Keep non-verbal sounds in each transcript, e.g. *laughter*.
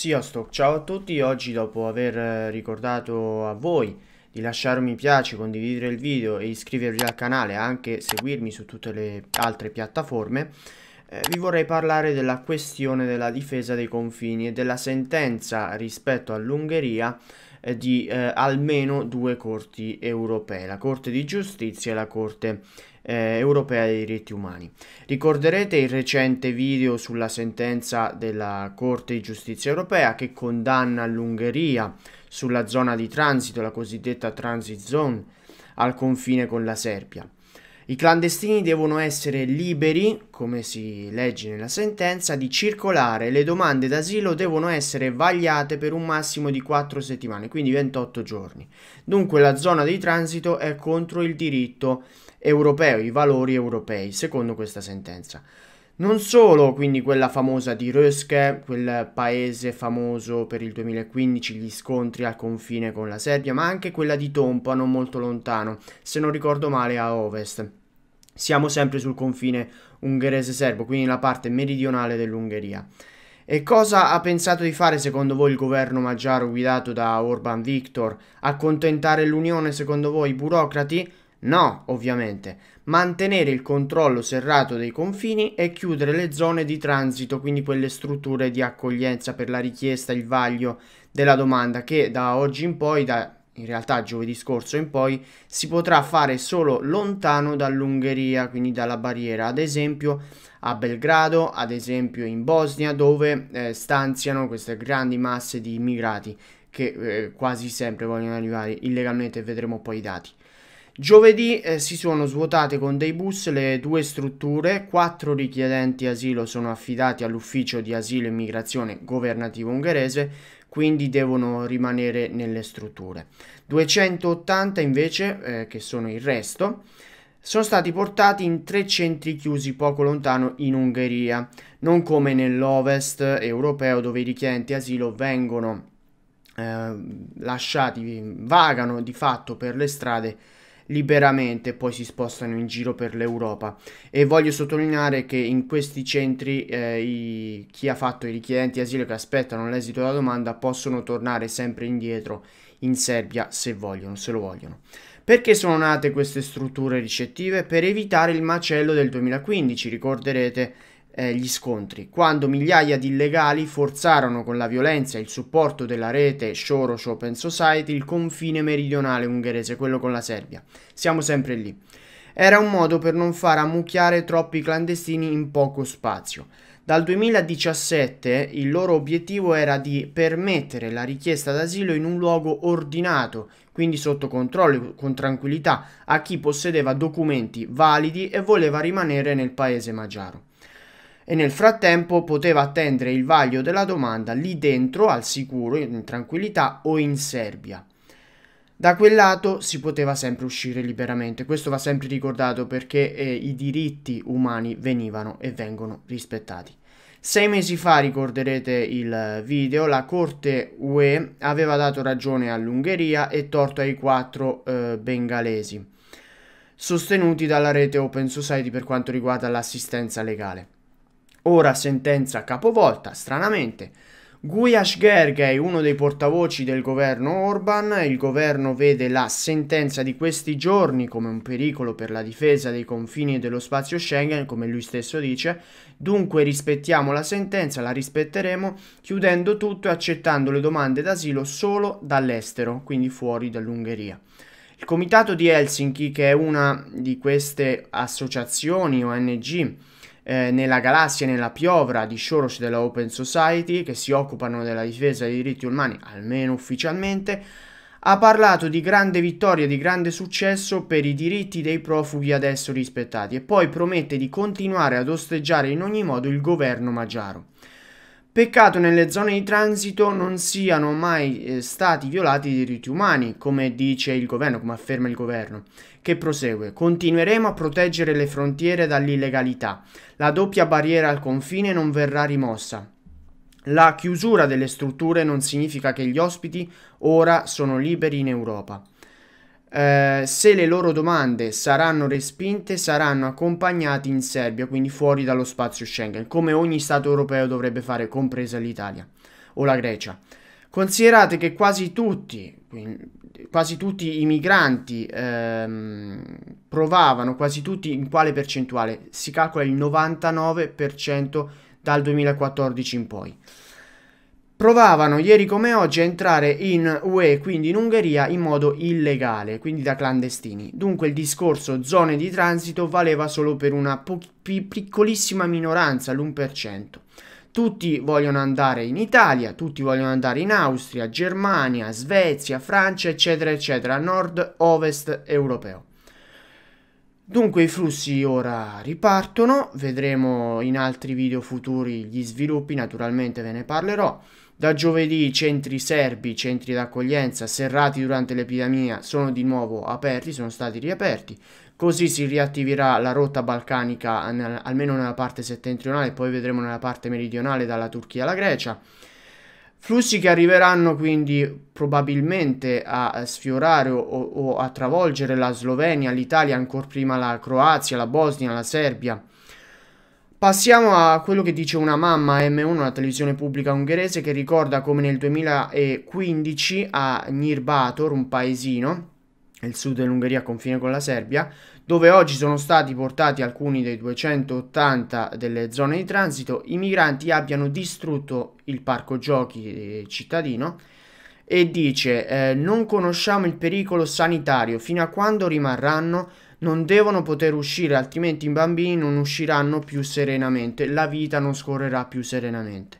Sziostok, ciao a tutti, oggi dopo aver eh, ricordato a voi di lasciare un mi piace, condividere il video e iscrivervi al canale e anche seguirmi su tutte le altre piattaforme, eh, vi vorrei parlare della questione della difesa dei confini e della sentenza rispetto all'Ungheria eh, di eh, almeno due corti europee, la Corte di Giustizia e la Corte di eh, europea dei diritti umani. Ricorderete il recente video sulla sentenza della Corte di giustizia europea che condanna l'Ungheria sulla zona di transito, la cosiddetta transit zone, al confine con la Serbia. I clandestini devono essere liberi, come si legge nella sentenza, di circolare. Le domande d'asilo devono essere vagliate per un massimo di 4 settimane, quindi 28 giorni. Dunque la zona di transito è contro il diritto europeo, i valori europei, secondo questa sentenza. Non solo quindi quella famosa di Röske, quel paese famoso per il 2015, gli scontri al confine con la Serbia, ma anche quella di Tompa, non molto lontano, se non ricordo male a ovest. Siamo sempre sul confine ungherese-serbo, quindi la parte meridionale dell'Ungheria. E cosa ha pensato di fare secondo voi il governo maggiaro guidato da Orban Victor? Accontentare l'Unione secondo voi i burocrati? No, ovviamente. Mantenere il controllo serrato dei confini e chiudere le zone di transito, quindi quelle strutture di accoglienza per la richiesta, il vaglio della domanda che da oggi in poi, da in realtà giovedì scorso in poi, si potrà fare solo lontano dall'Ungheria, quindi dalla barriera, ad esempio a Belgrado, ad esempio in Bosnia, dove eh, stanziano queste grandi masse di immigrati che eh, quasi sempre vogliono arrivare illegalmente, vedremo poi i dati. Giovedì eh, si sono svuotate con dei bus le due strutture, quattro richiedenti asilo sono affidati all'ufficio di asilo e immigrazione governativo ungherese, quindi devono rimanere nelle strutture. 280 invece, eh, che sono il resto, sono stati portati in tre centri chiusi poco lontano in Ungheria, non come nell'ovest europeo dove i richiedenti asilo vengono eh, lasciati, vagano di fatto per le strade liberamente poi si spostano in giro per l'Europa e voglio sottolineare che in questi centri eh, i, chi ha fatto i richiedenti asilo che aspettano l'esito della domanda possono tornare sempre indietro in Serbia se vogliono, se lo vogliono. Perché sono nate queste strutture ricettive? Per evitare il macello del 2015, ricorderete eh, gli scontri, quando migliaia di illegali forzarono con la violenza e il supporto della rete Soros Open Society il confine meridionale ungherese, quello con la Serbia. Siamo sempre lì. Era un modo per non far ammucchiare troppi clandestini in poco spazio. Dal 2017 il loro obiettivo era di permettere la richiesta d'asilo in un luogo ordinato, quindi sotto controllo e con tranquillità, a chi possedeva documenti validi e voleva rimanere nel paese magiaro e nel frattempo poteva attendere il vaglio della domanda lì dentro al sicuro, in tranquillità o in Serbia. Da quel lato si poteva sempre uscire liberamente, questo va sempre ricordato perché eh, i diritti umani venivano e vengono rispettati. Sei mesi fa, ricorderete il eh, video, la Corte UE aveva dato ragione all'Ungheria e torto ai quattro eh, bengalesi, sostenuti dalla rete Open Society per quanto riguarda l'assistenza legale. Ora sentenza capovolta, stranamente. Gujas Gergely, uno dei portavoci del governo Orban, il governo vede la sentenza di questi giorni come un pericolo per la difesa dei confini e dello spazio Schengen, come lui stesso dice, dunque rispettiamo la sentenza, la rispetteremo chiudendo tutto e accettando le domande d'asilo solo dall'estero, quindi fuori dall'Ungheria. Il comitato di Helsinki, che è una di queste associazioni ONG, eh, nella galassia nella piovra di Soros della Open Society che si occupano della difesa dei diritti umani, almeno ufficialmente, ha parlato di grande vittoria, di grande successo per i diritti dei profughi adesso rispettati e poi promette di continuare ad osteggiare in ogni modo il governo magiaro. Peccato nelle zone di transito non siano mai eh, stati violati i diritti umani, come dice il governo, come afferma il governo, che prosegue. Continueremo a proteggere le frontiere dall'illegalità. La doppia barriera al confine non verrà rimossa. La chiusura delle strutture non significa che gli ospiti ora sono liberi in Europa. Eh, se le loro domande saranno respinte saranno accompagnati in Serbia, quindi fuori dallo spazio Schengen, come ogni Stato europeo dovrebbe fare, compresa l'Italia o la Grecia. Considerate che quasi tutti, quasi tutti i migranti ehm, provavano, quasi tutti in quale percentuale? Si calcola il 99% dal 2014 in poi provavano ieri come oggi a entrare in UE, quindi in Ungheria, in modo illegale, quindi da clandestini. Dunque il discorso zone di transito valeva solo per una po- piccolissima minoranza, l'1%. Tutti vogliono andare in Italia, tutti vogliono andare in Austria, Germania, Svezia, Francia, eccetera, eccetera, nord-ovest europeo. Dunque i flussi ora ripartono, vedremo in altri video futuri gli sviluppi, naturalmente ve ne parlerò. Da giovedì i centri serbi, centri d'accoglienza serrati durante l'epidemia sono di nuovo aperti, sono stati riaperti. Così si riattiverà la rotta balcanica almeno nella parte settentrionale, poi vedremo nella parte meridionale dalla Turchia alla Grecia. Flussi che arriveranno quindi probabilmente a sfiorare o, o a travolgere la Slovenia, l'Italia, ancora prima la Croazia, la Bosnia, la Serbia Passiamo a quello che dice una mamma M1, una televisione pubblica ungherese, che ricorda come nel 2015 a Nirbator, un paesino, nel sud dell'Ungheria a confine con la Serbia, dove oggi sono stati portati alcuni dei 280 delle zone di transito, i migranti abbiano distrutto il parco giochi eh, cittadino e dice eh, non conosciamo il pericolo sanitario fino a quando rimarranno non devono poter uscire, altrimenti i bambini non usciranno più serenamente, la vita non scorrerà più serenamente.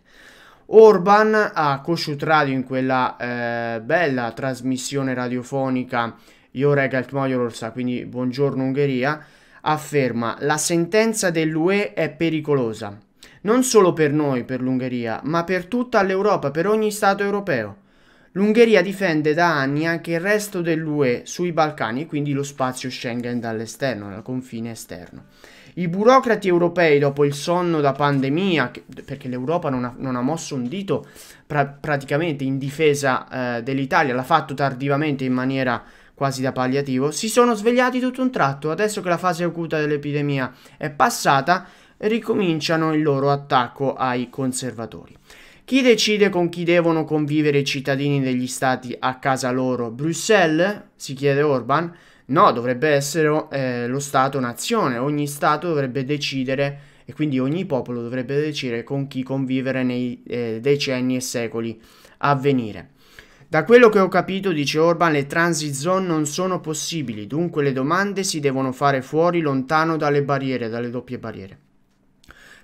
Orban a Kosciut Radio in quella eh, bella trasmissione radiofonica Io Regelt Majororsa, quindi Buongiorno Ungheria, afferma la sentenza dell'UE è pericolosa, non solo per noi, per l'Ungheria, ma per tutta l'Europa, per ogni Stato europeo. L'Ungheria difende da anni anche il resto dell'UE sui Balcani e quindi lo spazio Schengen dall'esterno, dal confine esterno. I burocrati europei, dopo il sonno da pandemia, che, perché l'Europa non ha, non ha, mosso un dito pra, praticamente in difesa eh, dell'Italia, l'ha fatto tardivamente in maniera quasi da palliativo, si sono svegliati tutto un tratto. Adesso che la fase acuta dell'epidemia è passata, ricominciano il loro attacco ai conservatori. Chi decide con chi devono convivere i cittadini degli stati a casa loro? Bruxelles? si chiede Orban. No, dovrebbe essere eh, lo Stato-nazione, ogni Stato dovrebbe decidere e quindi ogni popolo dovrebbe decidere con chi convivere nei eh, decenni e secoli a venire. Da quello che ho capito, dice Orban, le transit zone non sono possibili, dunque le domande si devono fare fuori, lontano dalle barriere, dalle doppie barriere.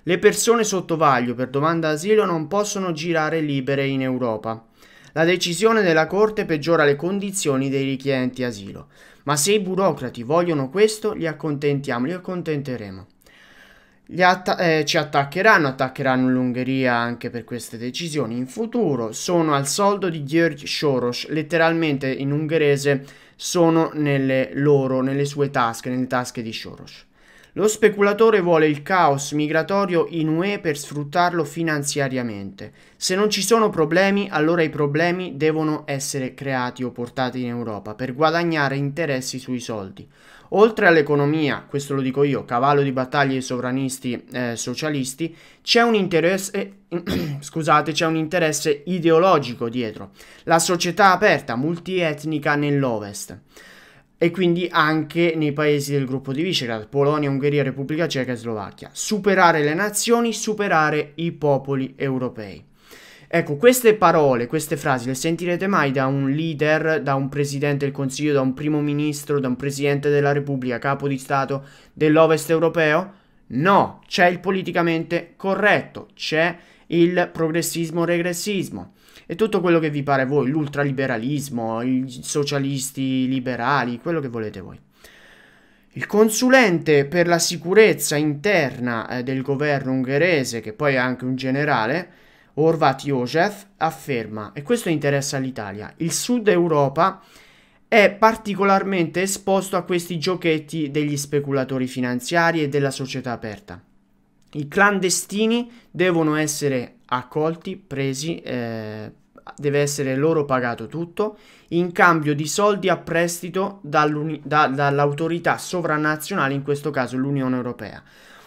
Le persone sotto vaglio per domanda asilo non possono girare libere in Europa. La decisione della Corte peggiora le condizioni dei richiedenti asilo, ma se i burocrati vogliono questo, li accontentiamo, li accontenteremo. Li atta eh, ci attaccheranno, attaccheranno l'Ungheria anche per queste decisioni in futuro. Sono al soldo di Georg Soros, letteralmente in ungherese sono nelle loro, nelle sue tasche, nelle tasche di Soros. Lo speculatore vuole il caos migratorio in UE per sfruttarlo finanziariamente. Se non ci sono problemi, allora i problemi devono essere creati o portati in Europa per guadagnare interessi sui soldi. Oltre all'economia, questo lo dico io, cavallo di battaglia dei sovranisti eh, socialisti, c'è un interesse *clears throat* scusate, c'è un interesse ideologico dietro. La società aperta multietnica nell'Ovest e quindi anche nei paesi del gruppo di Visegrad, Polonia, Ungheria, Repubblica Ceca e Slovacchia. Superare le nazioni, superare i popoli europei. Ecco, queste parole, queste frasi le sentirete mai da un leader, da un presidente del Consiglio, da un primo ministro, da un presidente della Repubblica, capo di Stato dell'Ovest europeo? No, c'è il politicamente corretto, c'è il progressismo-regressismo e tutto quello che vi pare voi, l'ultraliberalismo, i socialisti liberali, quello che volete voi. Il consulente per la sicurezza interna eh, del governo ungherese, che poi è anche un generale, Horvat Jozef, afferma, e questo interessa l'Italia, il Sud Europa è particolarmente esposto a questi giochetti degli speculatori finanziari e della società aperta. I clandestini devono essere accolti, presi, eh, deve essere loro pagato tutto, in cambio di soldi a prestito da, dall'autorità sovranazionale, in questo caso l'Unione Europea.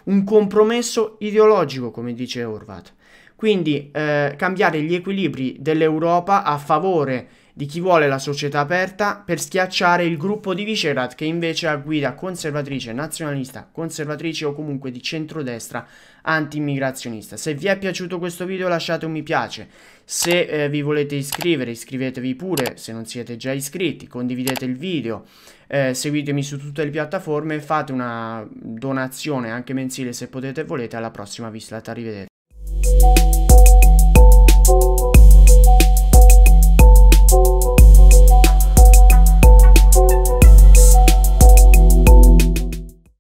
Un compromesso ideologico, come dice Horvat. Quindi eh, cambiare gli equilibri dell'Europa a favore di chi vuole la società aperta per schiacciare il gruppo di Vicerat che invece ha guida conservatrice, nazionalista, conservatrice o comunque di centrodestra anti-immigrazionista. Se vi è piaciuto questo video lasciate un mi piace, se eh, vi volete iscrivere iscrivetevi pure se non siete già iscritti, condividete il video, eh, seguitemi su tutte le piattaforme e fate una donazione anche mensile se potete e volete, alla prossima vi slata, arrivederci.